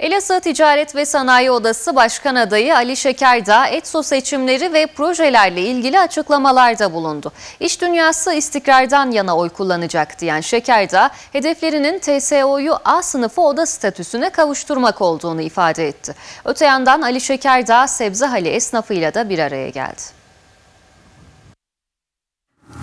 Elazığ Ticaret ve Sanayi Odası Başkan Adayı Ali Şekerdağ, ETSO seçimleri ve projelerle ilgili açıklamalarda bulundu. İş dünyası istikrardan yana oy kullanacak diyen Şekerdağ, hedeflerinin TSO'yu A sınıfı oda statüsüne kavuşturmak olduğunu ifade etti. Öte yandan Ali Şekerdağ, hali esnafıyla da bir araya geldi.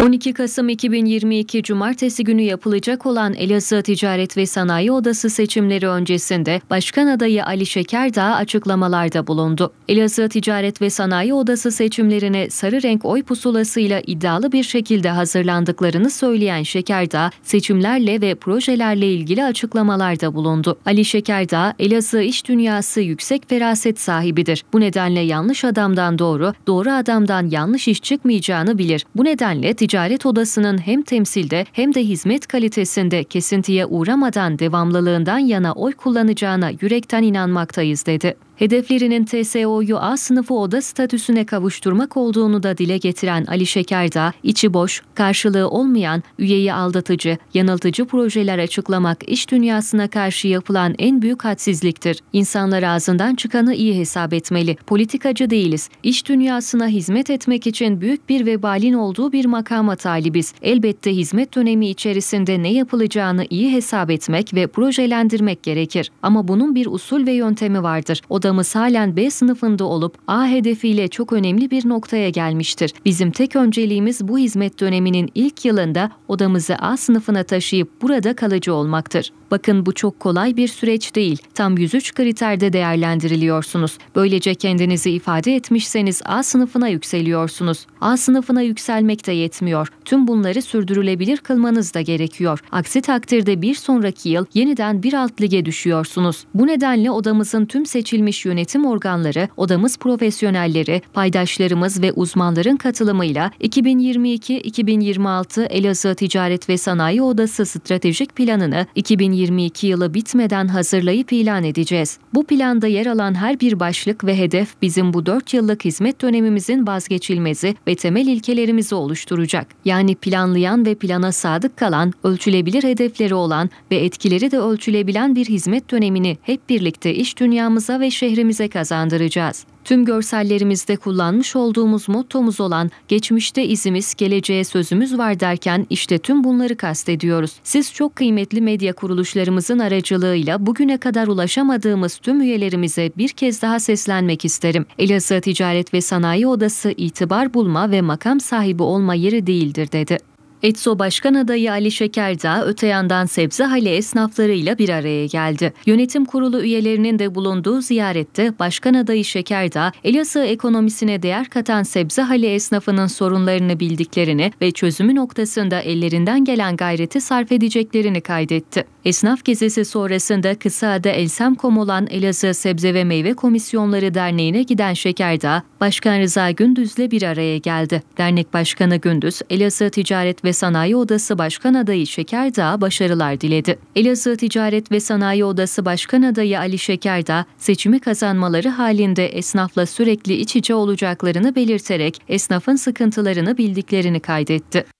12 Kasım 2022 Cumartesi günü yapılacak olan Elazığ Ticaret ve Sanayi Odası seçimleri öncesinde Başkan adayı Ali Şekerdağ açıklamalarda bulundu. Elazığ Ticaret ve Sanayi Odası seçimlerine sarı renk oy pusulasıyla iddialı bir şekilde hazırlandıklarını söyleyen Şekerdağ, seçimlerle ve projelerle ilgili açıklamalarda bulundu. Ali Şekerdağ, Elazığ iş dünyası yüksek feraset sahibidir. Bu nedenle yanlış adamdan doğru, doğru adamdan yanlış iş çıkmayacağını bilir. Bu nedenle ticaret ticaret odasının hem temsilde hem de hizmet kalitesinde kesintiye uğramadan devamlılığından yana oy kullanacağına yürekten inanmaktayız dedi. Hedeflerinin TSO'yu A sınıfı oda statüsüne kavuşturmak olduğunu da dile getiren Ali Şekerdağ, içi boş, karşılığı olmayan, üyeyi aldatıcı, yanıltıcı projeler açıklamak iş dünyasına karşı yapılan en büyük hadsizliktir. İnsanlar ağzından çıkanı iyi hesap etmeli. Politikacı değiliz. İş dünyasına hizmet etmek için büyük bir vebalin olduğu bir makama talibiz. Elbette hizmet dönemi içerisinde ne yapılacağını iyi hesap etmek ve projelendirmek gerekir. Ama bunun bir usul ve yöntemi vardır. O da Odamız halen B sınıfında olup A hedefiyle çok önemli bir noktaya gelmiştir. Bizim tek önceliğimiz bu hizmet döneminin ilk yılında odamızı A sınıfına taşıyıp burada kalıcı olmaktır. Bakın bu çok kolay bir süreç değil. Tam 103 kriterde değerlendiriliyorsunuz. Böylece kendinizi ifade etmişseniz A sınıfına yükseliyorsunuz. A sınıfına yükselmek de yetmiyor. Tüm bunları sürdürülebilir kılmanız da gerekiyor. Aksi takdirde bir sonraki yıl yeniden bir alt lige düşüyorsunuz. Bu nedenle odamızın tüm seçilmiş Kuruluş yönetim organları, odamız profesyonelleri, paydaşlarımız ve uzmanların katılımıyla 2022-2026 Elazığ Ticaret ve Sanayi Odası stratejik planını 2022 yılı bitmeden hazırlayıp ilan edeceğiz. Bu planda yer alan her bir başlık ve hedef bizim bu 4 yıllık hizmet dönemimizin vazgeçilmezi ve temel ilkelerimizi oluşturacak. Yani planlayan ve plana sadık kalan, ölçülebilir hedefleri olan ve etkileri de ölçülebilen bir hizmet dönemini hep birlikte iş dünyamıza ve şehirlerimize şehrimize kazandıracağız. Tüm görsellerimizde kullanmış olduğumuz mottomuz olan geçmişte izimiz, geleceğe sözümüz var derken işte tüm bunları kastediyoruz. Siz çok kıymetli medya kuruluşlarımızın aracılığıyla bugüne kadar ulaşamadığımız tüm üyelerimize bir kez daha seslenmek isterim. Elazığ Ticaret ve Sanayi Odası itibar bulma ve makam sahibi olma yeri değildir dedi. ETSO Başkan Adayı Ali Şekerdağ öte yandan sebze Sebzehali esnaflarıyla bir araya geldi. Yönetim kurulu üyelerinin de bulunduğu ziyarette Başkan Adayı Şekerdağ, Elazığ ekonomisine değer katan sebze Sebzehali esnafının sorunlarını bildiklerini ve çözümü noktasında ellerinden gelen gayreti sarf edeceklerini kaydetti. Esnaf gezisi sonrasında kısa adı Elsemkom olan Elazığ Sebze ve Meyve Komisyonları Derneği'ne giden Şekerdağ, Başkan Rıza Gündüz'le bir araya geldi. Dernek Başkanı Gündüz, Elazığ Ticaret ve ve Sanayi Odası Başkan Adayı Şekerdağ başarılar diledi. Elazığ Ticaret ve Sanayi Odası Başkan Adayı Ali Şekerdağ, seçimi kazanmaları halinde esnafla sürekli iç içe olacaklarını belirterek esnafın sıkıntılarını bildiklerini kaydetti.